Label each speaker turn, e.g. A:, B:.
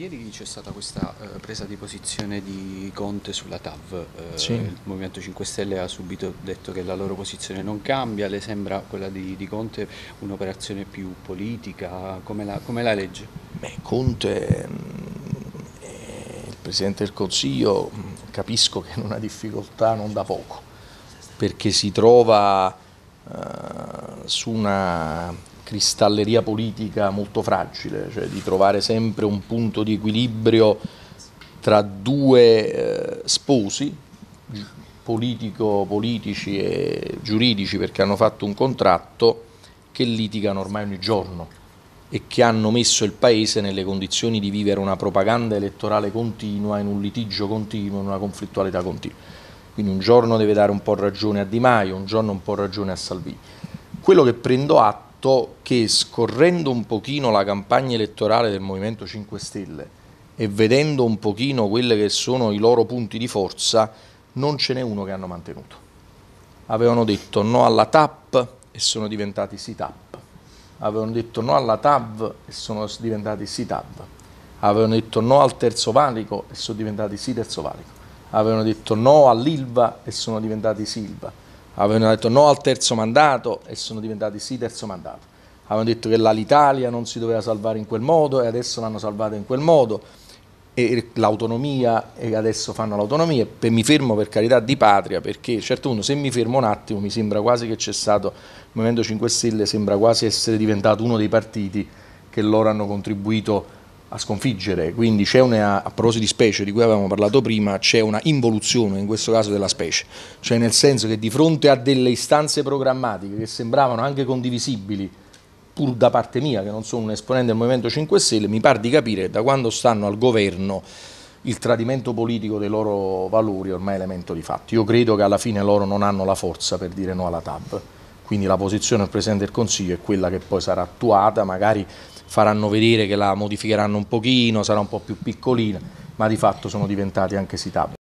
A: ieri c'è stata questa eh, presa di posizione di Conte sulla TAV. Eh, sì. Il Movimento 5 Stelle ha subito detto che la loro posizione non cambia, le sembra quella di, di Conte un'operazione più politica? Come la, come la legge? Beh, Conte, mm,
B: è il Presidente del Consiglio, mm, capisco che in una difficoltà non da poco, perché si trova eh, su una cristalleria politica molto fragile, cioè di trovare sempre un punto di equilibrio tra due eh, sposi, politico, politici e giuridici, perché hanno fatto un contratto che litigano ormai ogni giorno e che hanno messo il Paese nelle condizioni di vivere una propaganda elettorale continua, in un litigio continuo, in una conflittualità continua. Quindi un giorno deve dare un po' ragione a Di Maio, un giorno un po' ragione a Salvini. Quello che prendo atto fatto che scorrendo un pochino la campagna elettorale del Movimento 5 Stelle e vedendo un pochino quelli che sono i loro punti di forza, non ce n'è uno che hanno mantenuto. Avevano detto no alla TAP e sono diventati SITAP. Avevano detto no alla TAV e sono diventati SITAV. Avevano detto no al terzo valico e sono diventati SI terzo valico. Avevano detto no all'ILVA e sono diventati SILVA avevano detto no al terzo mandato e sono diventati sì terzo mandato. Avevano detto che l'Italia non si doveva salvare in quel modo e adesso l'hanno salvata in quel modo, e l'autonomia e adesso fanno l'autonomia. E mi fermo per carità di patria perché a un certo punto se mi fermo un attimo mi sembra quasi che c'è stato il Movimento 5 Stelle, sembra quasi essere diventato uno dei partiti che loro hanno contribuito a a sconfiggere, quindi c'è una, a proposito di specie di cui avevamo parlato prima, c'è una involuzione in questo caso della specie, cioè nel senso che di fronte a delle istanze programmatiche che sembravano anche condivisibili, pur da parte mia che non sono un esponente del Movimento 5 Stelle, mi pare di capire da quando stanno al governo il tradimento politico dei loro valori è ormai elemento di fatto. Io credo che alla fine loro non hanno la forza per dire no alla TAB quindi la posizione del Presidente del Consiglio è quella che poi sarà attuata magari faranno vedere che la modificheranno un pochino, sarà un po' più piccolina, ma di fatto sono diventati anche sitabili.